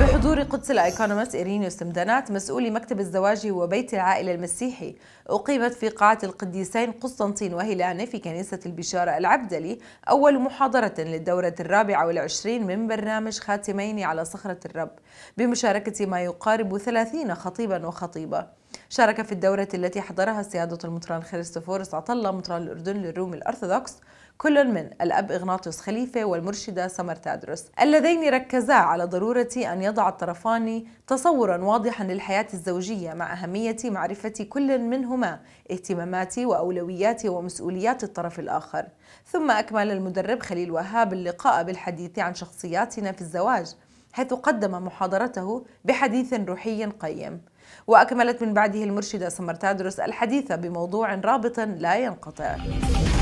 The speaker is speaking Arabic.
بحضور قدس الأيكونومست إيرينيوس مدنات مسؤول مكتب الزواج وبيت العائلة المسيحي أقيمت في قاعة القديسين قسطنطين وهيلان في كنيسة البشارة العبدلي أول محاضرة للدورة الرابعة والعشرين من برنامج خاتمين على صخرة الرب بمشاركة ما يقارب ثلاثين خطيبا وخطيبة شارك في الدورة التي حضرها سيادة المطران خريستوفورس عطلة مطران الأردن للروم الأرثوذكس كل من الأب إغناطيوس خليفة والمرشدة سمر تادرس اللذين ركزا على ضرورة أن يضع الطرفان تصورا واضحا للحياة الزوجية مع أهمية معرفة كل منهما اهتمامات وأولويات ومسؤوليات الطرف الآخر ثم أكمل المدرب خليل وهاب اللقاء بالحديث عن شخصياتنا في الزواج حيث قدم محاضرته بحديث روحي قيم وأكملت من بعده المرشدة سمر تادرس الحديث بموضوع رابط لا ينقطع